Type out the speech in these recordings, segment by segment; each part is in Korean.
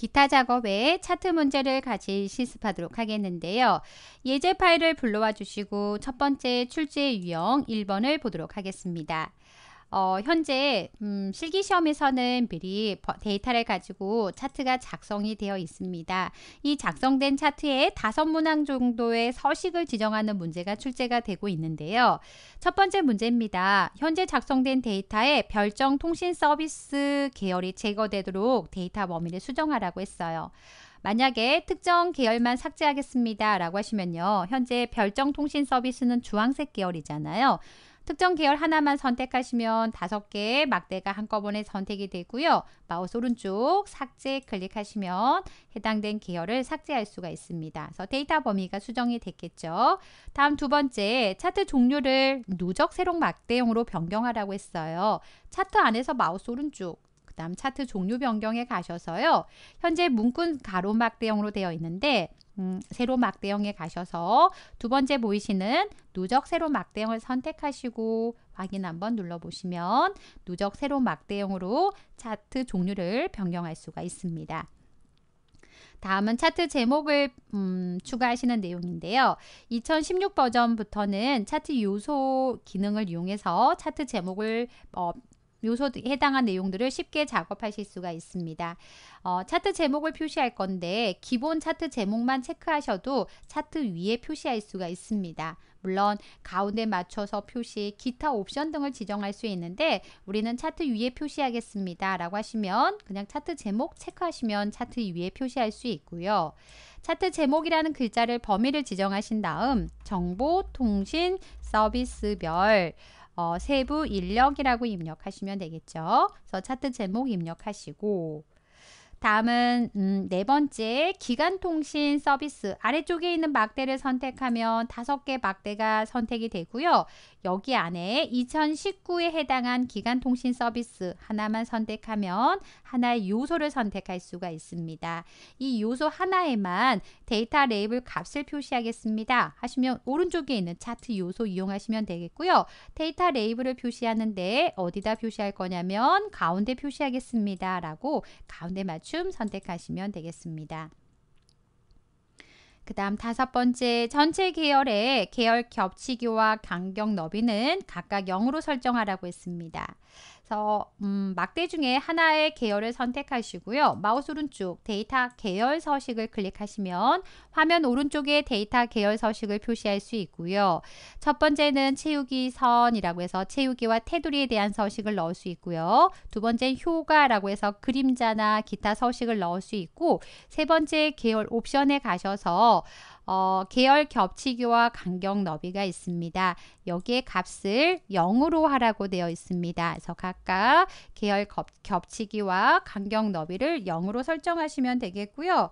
기타 작업에 외 차트 문제를 같이 실습하도록 하겠는데요. 예제 파일을 불러와 주시고 첫 번째 출제 유형 1번을 보도록 하겠습니다. 어, 현재 음, 실기 시험에서는 미리 데이터를 가지고 차트가 작성이 되어 있습니다. 이 작성된 차트에 다섯 문항 정도의 서식을 지정하는 문제가 출제가 되고 있는데요. 첫 번째 문제입니다. 현재 작성된 데이터에 별정 통신 서비스 계열이 제거되도록 데이터 범위를 수정하라고 했어요. 만약에 특정 계열만 삭제하겠습니다. 라고 하시면요. 현재 별정 통신 서비스는 주황색 계열이잖아요. 특정 계열 하나만 선택하시면 다섯 개의 막대가 한꺼번에 선택이 되고요. 마우스 오른쪽 삭제 클릭하시면 해당된 계열을 삭제할 수가 있습니다. 그래서 데이터 범위가 수정이 됐겠죠. 다음 두 번째, 차트 종류를 누적 세록 막대용으로 변경하라고 했어요. 차트 안에서 마우스 오른쪽 다음 차트 종류 변경에 가셔서요. 현재 문구 가로막대형으로 되어 있는데 음, 세로 막대형에 가셔서 두 번째 보이시는 누적 세로 막대형을 선택하시고 확인 한번 눌러보시면 누적 세로 막대형으로 차트 종류를 변경할 수가 있습니다. 다음은 차트 제목을 음, 추가하시는 내용인데요. 2016 버전부터는 차트 요소 기능을 이용해서 차트 제목을 어, 요소 해당한 내용들을 쉽게 작업하실 수가 있습니다. 어, 차트 제목을 표시할 건데 기본 차트 제목만 체크하셔도 차트 위에 표시할 수가 있습니다. 물론 가운데 맞춰서 표시, 기타 옵션 등을 지정할 수 있는데 우리는 차트 위에 표시하겠습니다. 라고 하시면 그냥 차트 제목 체크하시면 차트 위에 표시할 수 있고요. 차트 제목이라는 글자를 범위를 지정하신 다음 정보, 통신, 서비스별, 어, 세부 인력이라고 입력하시면 되겠죠. 그래서 차트 제목 입력하시고 다음은 음, 네 번째 기간통신 서비스 아래쪽에 있는 막대를 선택하면 다섯 개 막대가 선택이 되고요. 여기 안에 2019에 해당한 기간통신 서비스 하나만 선택하면 하나의 요소를 선택할 수가 있습니다. 이 요소 하나에만 데이터 레이블 값을 표시하겠습니다. 하시면 오른쪽에 있는 차트 요소 이용하시면 되겠고요. 데이터 레이블을 표시하는데 어디다 표시할 거냐면 가운데 표시하겠습니다. 라고 가운데 맞추 맞춤 선택하시면 되겠습니다. 그 다음 다섯 번째 전체 계열의 계열 겹치기와 간격 너비는 각각 0으로 설정하라고 했습니다. 그래서 음, 막대 중에 하나의 계열을 선택하시고요. 마우스 오른쪽 데이터 계열 서식을 클릭하시면 화면 오른쪽에 데이터 계열 서식을 표시할 수 있고요. 첫 번째는 채우기 선이라고 해서 채우기와 테두리에 대한 서식을 넣을 수 있고요. 두 번째 효과라고 해서 그림자나 기타 서식을 넣을 수 있고 세 번째 계열 옵션에 가셔서 어, 계열 겹치기와 간격 너비가 있습니다. 여기에 값을 0으로 하라고 되어 있습니다. 그래서 각각 계열 겹, 겹치기와 간격 너비를 0으로 설정하시면 되겠고요.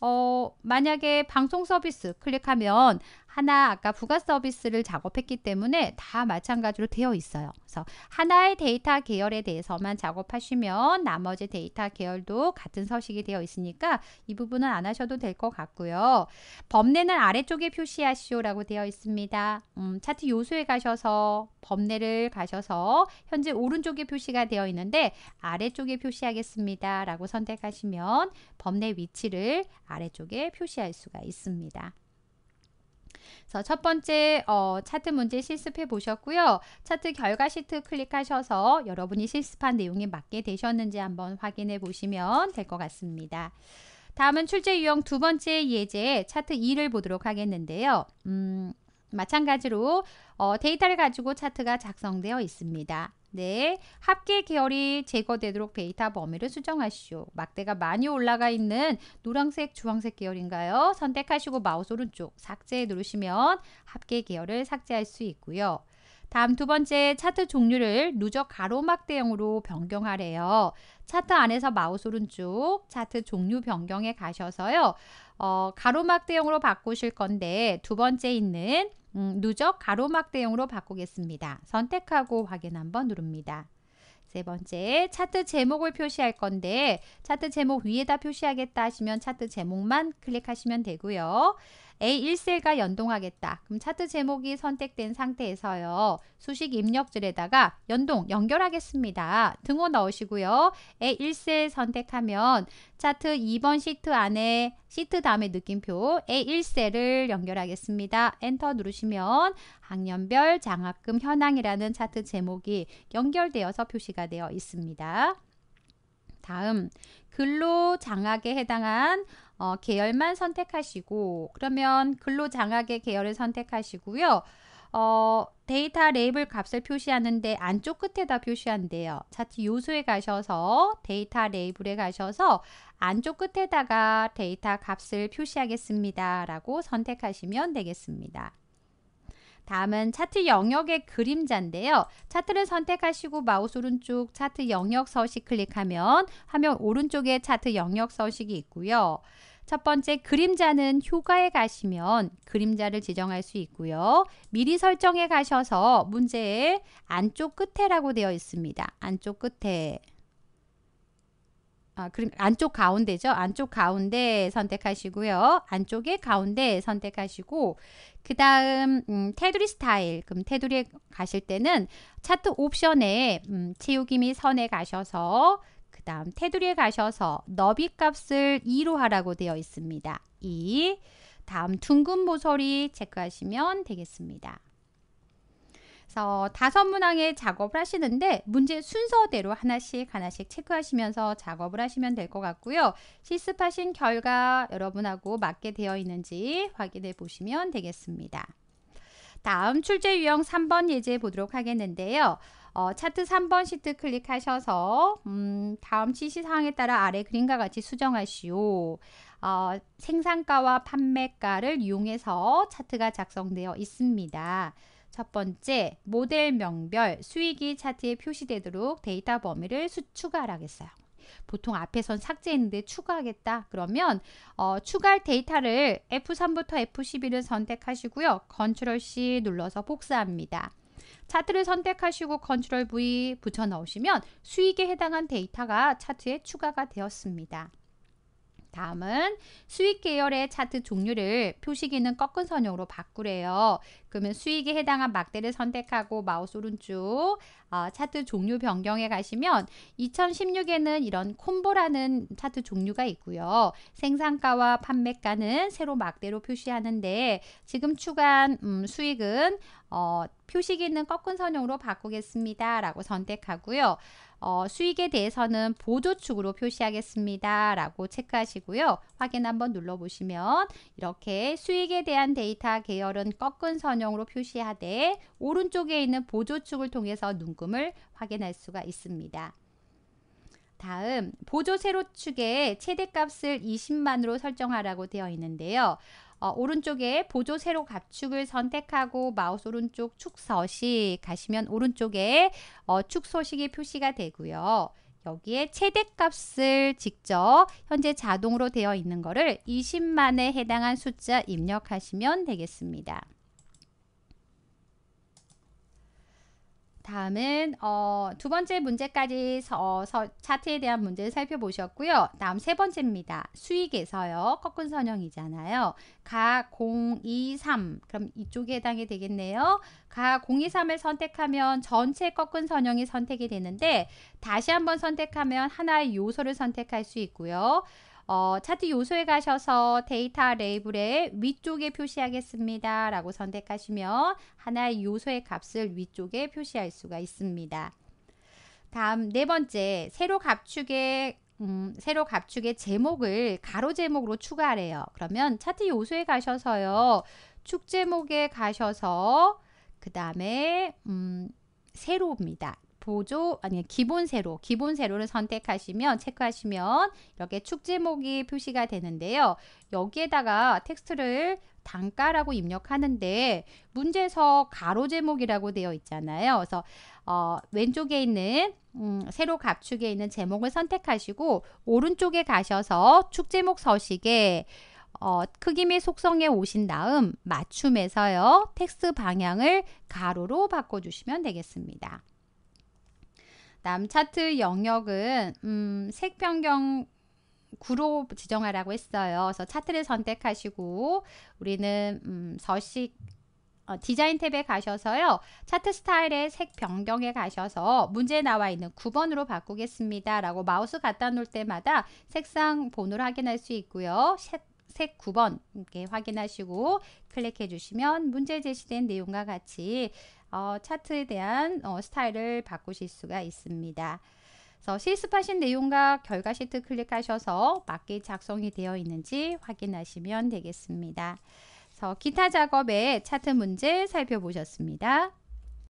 어, 만약에 방송 서비스 클릭하면 하나 아까 부가 서비스를 작업했기 때문에 다 마찬가지로 되어 있어요. 그래서 하나의 데이터 계열에 대해서만 작업하시면 나머지 데이터 계열도 같은 서식이 되어 있으니까 이 부분은 안 하셔도 될 것 같고요. 범례는 아래쪽에 표시하시오라고 되어 있습니다. 음, 차트 요소에 가셔서 범례를 가셔서 현재 오른쪽에 표시가 되어 있는데 아래쪽에 표시하겠습니다. 라고 선택하시면 범례 위치를 아래쪽에 표시할 수가 있습니다. 그래서 첫 번째 어, 차트 문제 실습해 보셨고요. 차트 결과 시트 클릭하셔서 여러분이 실습한 내용에 맞게 되셨는지 한번 확인해 보시면 될 것 같습니다. 다음은 출제 유형 두 번째 예제 차트 2를 보도록 하겠는데요. 음, 마찬가지로 어, 데이터를 가지고 차트가 작성되어 있습니다. 네, 합계 계열이 제거되도록 데이터 범위를 수정하시오. 막대가 많이 올라가 있는 노란색, 주황색 계열인가요? 선택하시고 마우스 오른쪽 삭제 누르시면 합계 계열을 삭제할 수 있고요. 다음 두 번째 차트 종류를 누적 가로막대형으로 변경하래요. 차트 안에서 마우스 오른쪽 차트 종류 변경에 가셔서요. 어, 가로막대형으로 바꾸실 건데 두 번째 있는 음, 누적 가로막 대용으로 바꾸겠습니다. 선택하고 확인 한번 누릅니다. 세 번째, 차트 제목을 표시할 건데 차트 제목 위에다 표시하겠다 하시면 차트 제목만 클릭하시면 되고요. A1셀과 연동하겠다. 그럼 차트 제목이 선택된 상태에서요. 수식 입력줄에다가 연동 연결하겠습니다. 등호 넣으시고요. A1셀 선택하면 차트 2번 시트 안에 시트 다음에 느낌표 A1셀을 연결하겠습니다. 엔터 누르시면 학년별 장학금 현황이라는 차트 제목이 연결되어서 표시가 되어 있습니다. 다음 근로 장학에 해당한 어, 계열만 선택하시고 그러면 근로장학의 계열을 선택하시고요. 어, 데이터 레이블 값을 표시하는데 안쪽 끝에다 표시한대요. 차트 요소에 가셔서 데이터 레이블에 가셔서 안쪽 끝에다가 데이터 값을 표시하겠습니다. 라고 선택하시면 되겠습니다. 다음은 차트 영역의 그림자인데요. 차트를 선택하시고 마우스 오른쪽 차트 영역 서식 클릭하면 화면 오른쪽에 차트 영역 서식이 있고요. 첫 번째 그림자는 효과에 가시면 그림자를 지정할 수 있고요. 미리 설정에 가셔서 문제의 안쪽 끝에라고 되어 있습니다. 안쪽 끝에 아, 그럼 안쪽 가운데죠. 안쪽 가운데 선택하시고요. 안쪽에 가운데 선택하시고 그 다음 음, 테두리 스타일 그럼 테두리에 가실 때는 차트 옵션에 음, 채우기 및 선에 가셔서 그 다음 테두리에 가셔서 너비 값을 2로 하라고 되어 있습니다. 2. 다음 둥근 모서리 체크하시면 되겠습니다. 그래서 다섯 문항의 작업을 하시는데 문제 순서대로 하나씩 하나씩 체크하시면서 작업을 하시면 될 것 같고요. 실습하신 결과 여러분하고 맞게 되어 있는지 확인해 보시면 되겠습니다. 다음 출제 유형 3번 예제 보도록 하겠는데요. 어, 차트 3번 시트 클릭하셔서 음, 다음 지시사항에 따라 아래 그림과 같이 수정하시오. 어, 생산가와 판매가를 이용해서 차트가 작성되어 있습니다. 첫 번째, 모델 명별 수익이 차트에 표시되도록 데이터 범위를 추가하라겠어요. 보통 앞에선 삭제했는데 추가하겠다. 그러면 어, 추가할 데이터를 F3부터 F11을 선택하시고요. 컨트롤 C 눌러서 복사합니다. 차트를 선택하시고 컨트롤 V 붙여 넣으시면 수익에 해당한 데이터가 차트에 추가가 되었습니다. 다음은 수익 계열의 차트 종류를 표시기는 꺾은 선형으로 바꾸래요. 그러면 수익에 해당한 막대를 선택하고 마우스 오른쪽 어, 차트 종류 변경에 가시면 2016에는 이런 콤보라는 차트 종류가 있고요. 생산가와 판매가는 새로 막대로 표시하는데 지금 추가한 음, 수익은 어, 표시기는 꺾은 선형으로 바꾸겠습니다. 라고 선택하고요. 어, 수익에 대해서는 보조축으로 표시하겠습니다. 라고 체크하시고요. 확인 한번 눌러보시면 이렇게 수익에 대한 데이터 계열은 꺾은 선형으로 표시하되 오른쪽에 있는 보조축을 통해서 눈금을 확인할 수가 있습니다. 다음 보조 세로축에 최대값을 20만으로 설정하라고 되어 있는데요. 어, 오른쪽에 보조 세로 각축을 선택하고 마우스 오른쪽 축서식 가시면 오른쪽에 어, 축소식이 표시가 되고요. 여기에 최대값을 직접 현재 자동으로 되어 있는 거를 20만에 해당한 숫자 입력하시면 되겠습니다. 다음은 어, 두 번째 문제까지 서, 어, 서, 차트에 대한 문제를 살펴보셨고요. 다음 세 번째입니다. 수익에서요. 꺾은 선형이잖아요. 가 023. 그럼 이쪽에 해당이 되겠네요. 가 023을 선택하면 전체 꺾은 선형이 선택이 되는데 다시 한번 선택하면 하나의 요소를 선택할 수 있고요. 어, 차트 요소에 가셔서 데이터 레이블에 위쪽에 표시하겠습니다. 라고 선택하시면 하나의 요소의 값을 위쪽에 표시할 수가 있습니다. 다음 네 번째 세로 갑축의 음, 세로 갑축의 제목을 가로 제목으로 추가하래요. 그러면 차트 요소에 가셔서요. 축 제목에 가셔서 그 다음에 음, 세로입니다. 보조 아니 기본 세로 기본 세로를 선택하시면 체크하시면 이렇게 축제목이 표시가 되는데요. 여기에다가 텍스트를 단가라고 입력하는데 문제에서 가로 제목이라고 되어 있잖아요. 그래서 어, 왼쪽에 있는 음, 세로 갑축에 있는 제목을 선택하시고 오른쪽에 가셔서 축제목 서식에 어, 크기 및 속성에 오신 다음 맞춤에서요 텍스트 방향을 가로로 바꿔주시면 되겠습니다. 다음 차트 영역은 음, 색 변경 구로 지정하라고 했어요. 그래서 차트를 선택하시고 우리는 음, 서식 어, 디자인 탭에 가셔서요. 차트 스타일의 색 변경에 가셔서 문제에 나와 있는 9번으로 바꾸겠습니다. 라고 마우스 갖다 놓을 때마다 색상 번호를 확인할 수 있고요. 색색 9번 이렇게 확인하시고 클릭해 주시면 문제 제시된 내용과 같이 어, 차트에 대한 어, 스타일을 바꾸실 수가 있습니다. 그래서 실습하신 내용과 결과 시트 클릭하셔서 맞게 작성이 되어 있는지 확인하시면 되겠습니다. 기타 작업의 차트 문제 살펴보셨습니다.